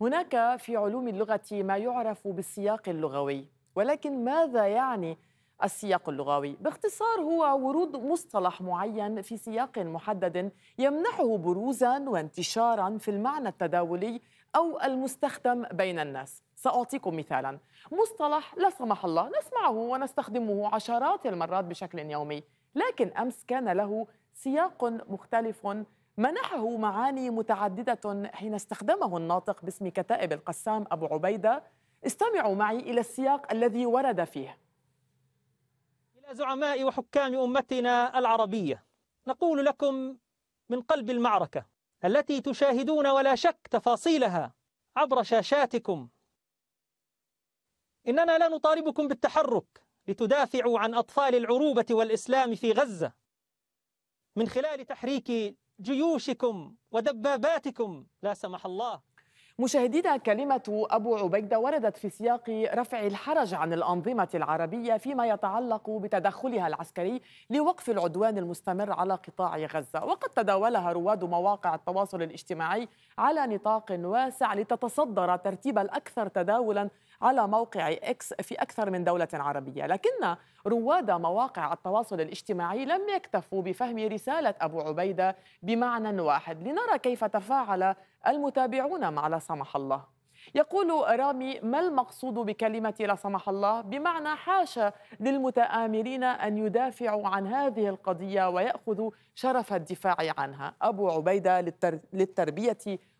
هناك في علوم اللغة ما يعرف بالسياق اللغوي ولكن ماذا يعني السياق اللغوي باختصار هو ورود مصطلح معين في سياق محدد يمنحه بروزا وانتشارا في المعنى التداولي او المستخدم بين الناس ساعطيكم مثالا مصطلح لا سمح الله نسمعه ونستخدمه عشرات المرات بشكل يومي لكن امس كان له سياق مختلف منحه معاني متعددة حين استخدمه الناطق باسم كتائب القسام أبو عبيدة استمعوا معي إلى السياق الذي ورد فيه إلى زعماء وحكام أمتنا العربية نقول لكم من قلب المعركة التي تشاهدون ولا شك تفاصيلها عبر شاشاتكم إننا لا نطالبكم بالتحرك لتدافعوا عن أطفال العروبة والإسلام في غزة من خلال تحريك جيوشكم ودباباتكم لا سمح الله مشاهدينا كلمة أبو عبيدة وردت في سياق رفع الحرج عن الأنظمة العربية فيما يتعلق بتدخلها العسكري لوقف العدوان المستمر على قطاع غزة وقد تداولها رواد مواقع التواصل الاجتماعي على نطاق واسع لتتصدر ترتيب الأكثر تداولا على موقع إكس في أكثر من دولة عربية لكن رواد مواقع التواصل الاجتماعي لم يكتفوا بفهم رسالة أبو عبيدة بمعنى واحد لنرى كيف تفاعل المتابعون مع لا سمح الله يقول رامي ما المقصود بكلمة لا سمح الله بمعنى حاشا للمتآمرين أن يدافعوا عن هذه القضية ويأخذوا شرف الدفاع عنها أبو عبيدة للتربية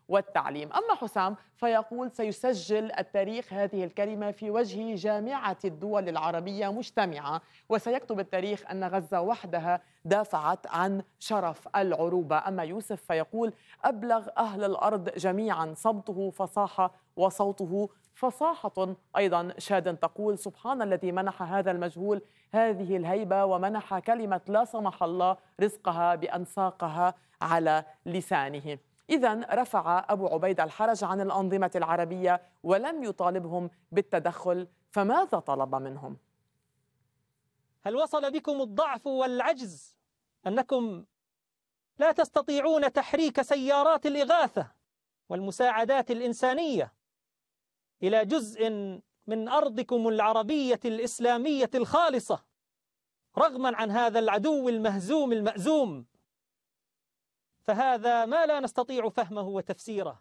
والتعليم أما حسام فيقول سيسجل التاريخ هذه الكلمة في وجه جامعة الدول العربية مجتمعة وسيكتب التاريخ أن غزة وحدها دافعت عن شرف العروبة أما يوسف فيقول أبلغ أهل الأرض جميعا صمته فصاحة وصوته فصاحة أيضا شاد تقول سبحان الذي منح هذا المجهول هذه الهيبة ومنح كلمة لا سمح الله رزقها بأن ساقها على لسانه إذا رفع أبو عبيد الحرج عن الأنظمة العربية ولم يطالبهم بالتدخل فماذا طلب منهم؟ هل وصل بكم الضعف والعجز أنكم لا تستطيعون تحريك سيارات الإغاثة والمساعدات الإنسانية إلى جزء من أرضكم العربية الإسلامية الخالصة رغما عن هذا العدو المهزوم المأزوم فهذا ما لا نستطيع فهمه وتفسيره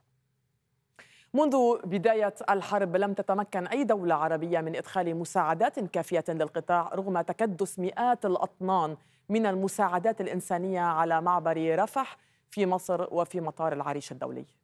منذ بداية الحرب لم تتمكن أي دولة عربية من إدخال مساعدات كافية للقطاع رغم تكدس مئات الأطنان من المساعدات الإنسانية على معبر رفح في مصر وفي مطار العريش الدولي